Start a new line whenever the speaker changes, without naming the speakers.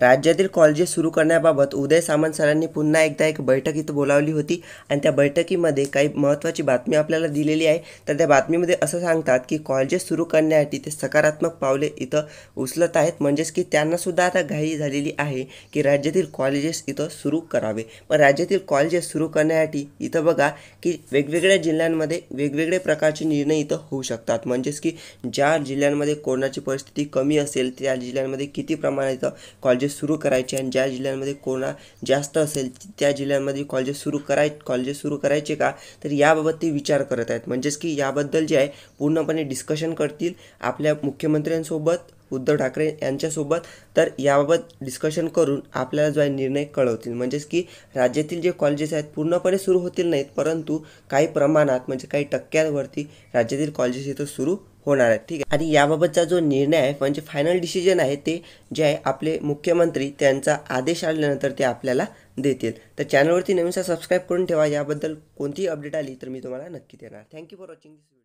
राज्यातील कॉलेजेस सुरू करण्याबाबत उदय सामंत सरांनी पुन्हा एकदा एक बैठक इथं बोलावली होती आणि त्या बैठकीमध्ये काही महत्त्वाची बातमी आपल्याला दिलेली आहे तर त्या बातमीमध्ये असं सांगतात की कॉलेजेस सुरू करण्यासाठी ते सकारात्मक पावले इथं उचलत आहेत म्हणजेच की त्यांनासुद्धा आता घाई झालेली आहे की राज्यातील कॉलेजेस इथं सुरू करावे पण राज्यातील कॉलेजेस सुरू करण्यासाठी इथं बघा की वेगवेगळ्या जिल्ह्यांमध्ये वेगवेगळे प्रकारचे निर्णय इथं होऊ शकतात म्हणजेच की ज्या जिल्ह्यांमध्ये कोरोनाची परिस्थिती कमी असेल त्या जिल्ह्यांमध्ये किती प्रमाणात इथं कॉलेज कॉलेजेस सुरू करायचे आणि ज्या जिल्ह्यांमध्ये कोणा जास्त असेल त्या जिल्ह्यांमध्ये कॉलेजेस सुरू कराय कॉलेजेस सुरू करायचे का तर याबाबत ते विचार करत आहेत म्हणजेच की याबद्दल जे आहे पूर्णपणे डिस्कशन करतील आपल्या मुख्यमंत्र्यांसोबत उद्धव ठाकरे यांच्यासोबत तर याबाबत डिस्कशन करून आपल्याला जो आहे निर्णय कळवतील म्हणजेच की राज्यातील जे कॉलेजेस आहेत पूर्णपणे सुरू होतील नाहीत परंतु काही प्रमाणात म्हणजे काही टक्क्यांवरती राज्यातील कॉलेजेस इथं सुरू होणार आहेत ठीक आहे आणि याबाबतचा जो निर्णय आहे म्हणजे फायनल डिसिजन आहे ते जे आहे आपले मुख्यमंत्री त्यांचा आदेश आल्यानंतर ते आपल्याला देतील तर चॅनलवरती नवीनसा सबस्क्राईब करून ठेवा याबद्दल कोणतीही अपडेट आली तर मी तुम्हाला नक्की देणार थँक्यू फॉर वॉचिंग दिस